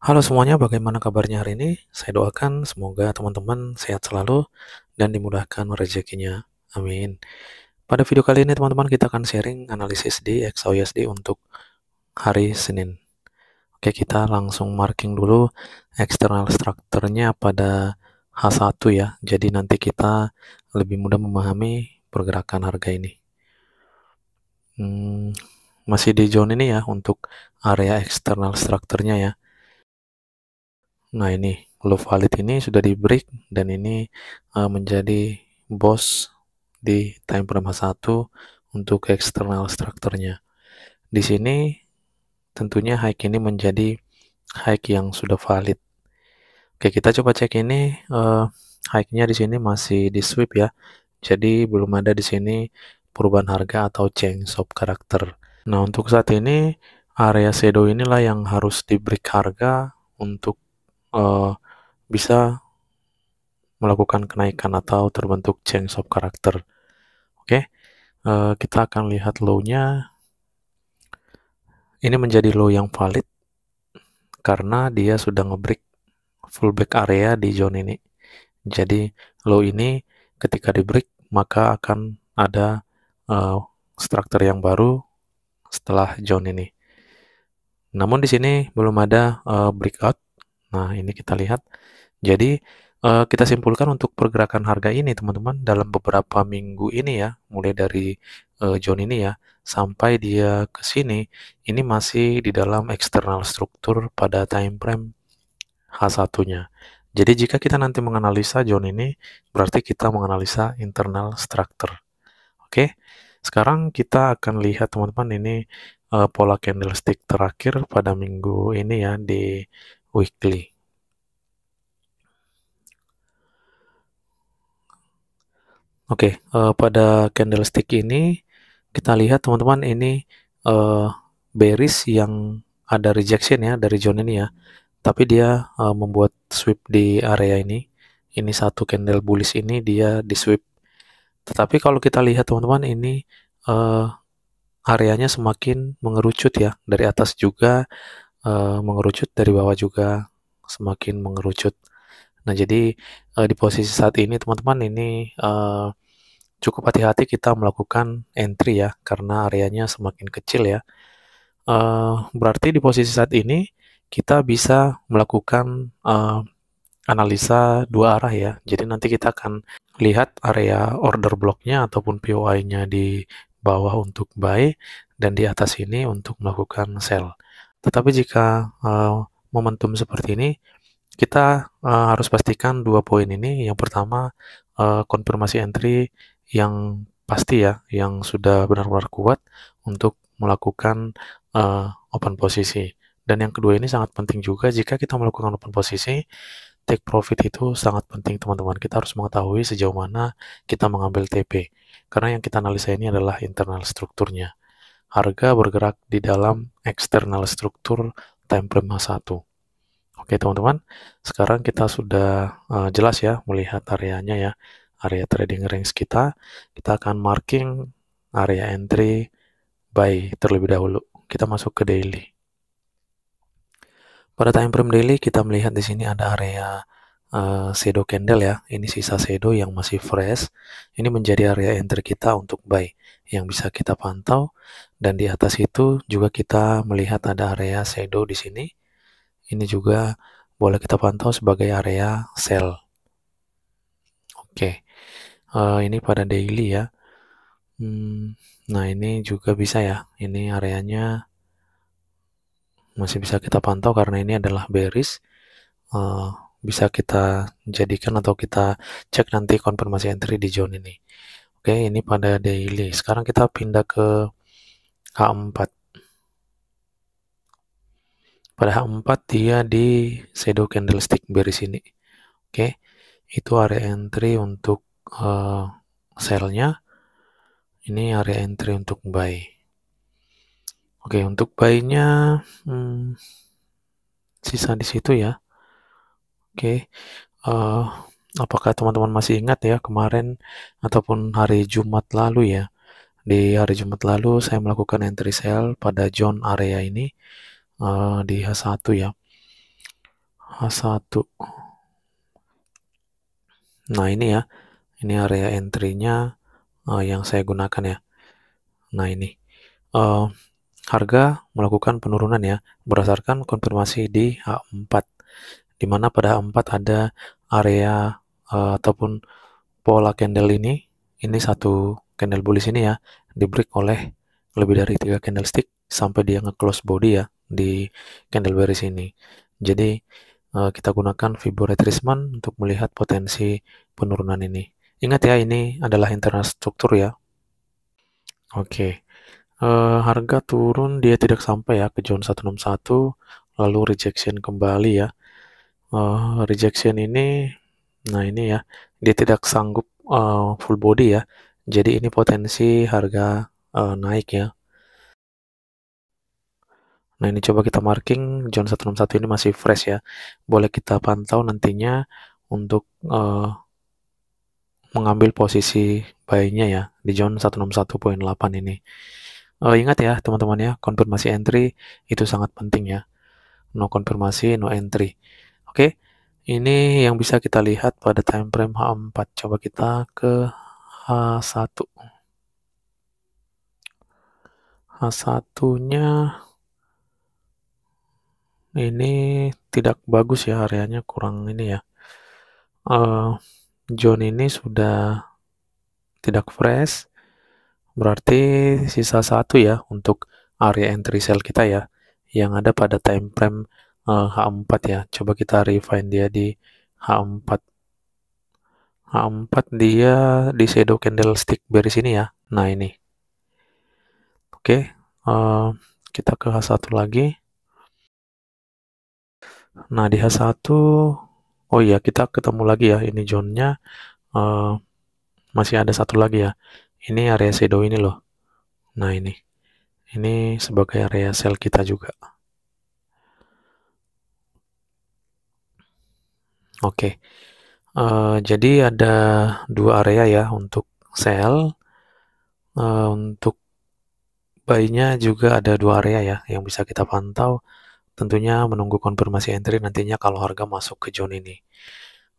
Halo semuanya, bagaimana kabarnya hari ini? Saya doakan semoga teman-teman sehat selalu dan dimudahkan rezekinya. Amin. Pada video kali ini teman-teman kita akan sharing analisis di XAUSD untuk hari Senin. Oke, kita langsung marking dulu external structure-nya pada H1 ya. Jadi nanti kita lebih mudah memahami pergerakan harga ini. Hmm, masih di zone ini ya untuk area external structure-nya ya Nah ini low valid ini sudah di break dan ini uh, menjadi boss di time frame 1 untuk eksternal strukturnya. Di sini tentunya high ini menjadi high yang sudah valid. Oke kita coba cek ini uh, eh, high-nya di sini masih di sweep ya. Jadi belum ada di sini perubahan harga atau change of character. Nah untuk saat ini area shadow inilah yang harus di break harga untuk uh, bisa melakukan kenaikan atau terbentuk change of character. Oke, okay? uh, eh, kita akan lihat low-nya. Ini menjadi low yang valid karena dia sudah ngebreak back area di zone ini. Jadi low ini ketika di break maka akan ada uh, eh, struktur yang baru setelah zone ini. Namun di sini belum ada uh, breakout Nah, ini kita lihat. Jadi, uh, kita simpulkan untuk pergerakan harga ini teman-teman dalam beberapa minggu ini ya mulai dari uh, eh, John ini ya sampai dia ke sini ini masih di dalam eksternal struktur pada time frame H1 nya jadi jika kita nanti menganalisa John ini berarti kita menganalisa internal structure oke sekarang kita akan lihat teman-teman ini eh, pola candlestick terakhir pada minggu ini ya di weekly. Oke, okay, uh, eh, pada candlestick ini kita lihat teman-teman ini uh, bearish yang ada rejection ya dari zone ini ya. Tapi dia uh, membuat sweep di area ini. Ini satu candle bullish ini dia di sweep. Tetapi kalau kita lihat teman-teman ini uh, areanya semakin mengerucut ya dari atas juga uh, mengerucut dari bawah juga semakin mengerucut. Nah, jadi uh, di posisi saat ini teman-teman ini uh, cukup hati-hati kita melakukan entry ya karena areanya semakin kecil ya. Uh, berarti di posisi saat ini kita bisa melakukan uh, analisa dua arah ya. Jadi nanti kita akan lihat area order blocknya ataupun POI-nya di bawah untuk buy dan di atas ini untuk melakukan sell. Tetapi jika uh, momentum seperti ini, kita uh, harus pastikan dua poin ini. Yang pertama, uh, konfirmasi entry yang pasti ya, yang sudah benar-benar kuat untuk melakukan uh, open posisi. Dan yang kedua ini sangat penting juga jika kita melakukan open posisi, take profit itu sangat penting teman-teman. Kita harus mengetahui sejauh mana kita mengambil TP. Karena yang kita analisa ini adalah internal strukturnya harga bergerak di dalam eksternal struktur time frame H1. Oke teman-teman, sekarang kita sudah uh, jelas ya melihat areanya ya, area trading range kita. Kita akan marking area entry buy terlebih dahulu. Kita masuk ke daily. Pada time frame daily kita melihat di sini ada area uh, shadow candle ya. Ini sisa shadow yang masih fresh. Ini menjadi area entry kita untuk buy yang bisa kita pantau dan di atas itu juga kita melihat ada area shadow di sini. Ini juga boleh kita pantau sebagai area sell. Oke, okay. uh, eh, ini pada daily ya. Hmm, nah ini juga bisa ya. Ini areanya masih bisa kita pantau karena ini adalah bearish. Uh, bisa kita jadikan atau kita cek nanti konfirmasi entry di zone ini. Oke, okay, ini pada daily. Sekarang kita pindah ke H4 pada H4 dia di shadow candlestick dari sini oke okay. itu area entry untuk uh, sell-nya. ini area entry untuk buy oke okay, untuk buy-nya hmm, sisa di situ ya oke okay. uh, eh, apakah teman-teman masih ingat ya kemarin ataupun hari Jumat lalu ya di hari Jumat lalu saya melakukan entry sell pada John area ini uh, di H1 ya. H1. Nah ini ya, ini area entry-nya uh, yang saya gunakan ya. Nah ini. Uh, harga melakukan penurunan ya berdasarkan konfirmasi di H4 di mana pada H4 ada area uh, ataupun pola candle ini ini satu candle bullish ini ya di break oleh lebih dari tiga candlestick sampai dia nge-close body ya di candle bearish ini. Jadi eh, kita gunakan Fibo retracement untuk melihat potensi penurunan ini. Ingat ya ini adalah internal struktur ya. Oke. Uh, harga turun dia tidak sampai ya ke zone 161 lalu rejection kembali ya. Uh, rejection ini nah ini ya dia tidak sanggup uh, full body ya jadi ini potensi harga uh, naik ya. Nah ini coba kita marking John 161 ini masih fresh ya. Boleh kita pantau nantinya untuk uh, mengambil posisi buy-nya ya di John 161.8 ini. Uh, ingat ya teman-teman ya, konfirmasi entry itu sangat penting ya. No konfirmasi, no entry. Oke, okay? ini yang bisa kita lihat pada time frame H4. Coba kita ke H1 H1-nya ini tidak bagus ya areanya kurang ini ya. Uh, eh, John ini sudah tidak fresh. Berarti sisa satu ya untuk area entry sell kita ya yang ada pada time frame uh, eh, H4 ya. Coba kita refine dia di H4. A4 dia di shadow candlestick dari sini ya. Nah, ini. Oke, uh, kita ke H1 lagi. Nah, di H1 oh iya, kita ketemu lagi ya. Ini zone-nya uh, masih ada satu lagi ya. Ini area shadow ini loh. Nah, ini. Ini sebagai area sel kita juga. Oke. Okay. Eh, jadi ada dua area ya untuk sel Uh, untuk bayinya juga ada dua area ya yang bisa kita pantau. Tentunya menunggu konfirmasi entry nantinya kalau harga masuk ke zone ini.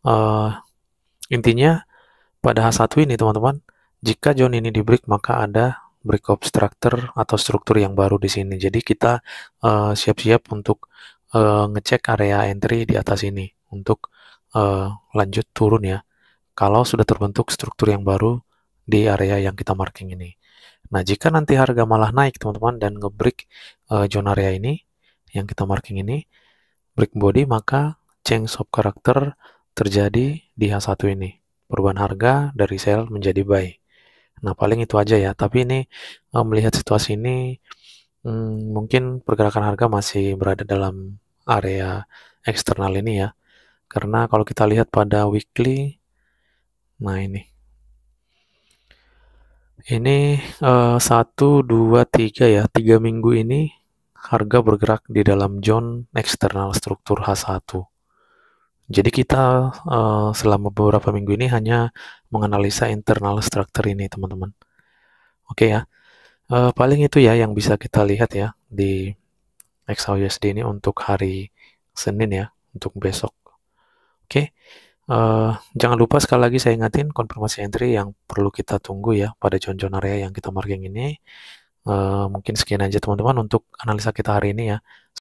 Uh, intinya pada H1 ini teman-teman, jika zone ini di break maka ada break obstructor atau struktur yang baru di sini. Jadi kita siap-siap uh, untuk uh, ngecek area entry di atas ini untuk uh, lanjut turun ya kalau sudah terbentuk struktur yang baru di area yang kita marking ini. Nah, jika nanti harga malah naik teman-teman dan ngebreak uh, zona area ini yang kita marking ini break body maka change of character terjadi di H1 ini. Perubahan harga dari sell menjadi buy. Nah, paling itu aja ya. Tapi ini uh, melihat situasi ini hmm, mungkin pergerakan harga masih berada dalam area eksternal ini ya. Karena kalau kita lihat pada weekly, nah ini. Ini eh, satu, dua, tiga ya, tiga minggu ini harga bergerak di dalam zone eksternal struktur H1. Jadi kita uh, selama beberapa minggu ini hanya menganalisa internal structure ini teman-teman. Oke ya, uh, paling itu ya yang bisa kita lihat ya di XAUUSD ini untuk hari Senin ya, untuk besok. Oke, okay. uh, eh, jangan lupa sekali lagi saya ingatin konfirmasi entry yang perlu kita tunggu ya pada zona-zona area yang kita marking ini. Uh, mungkin sekian aja teman-teman untuk analisa kita hari ini ya.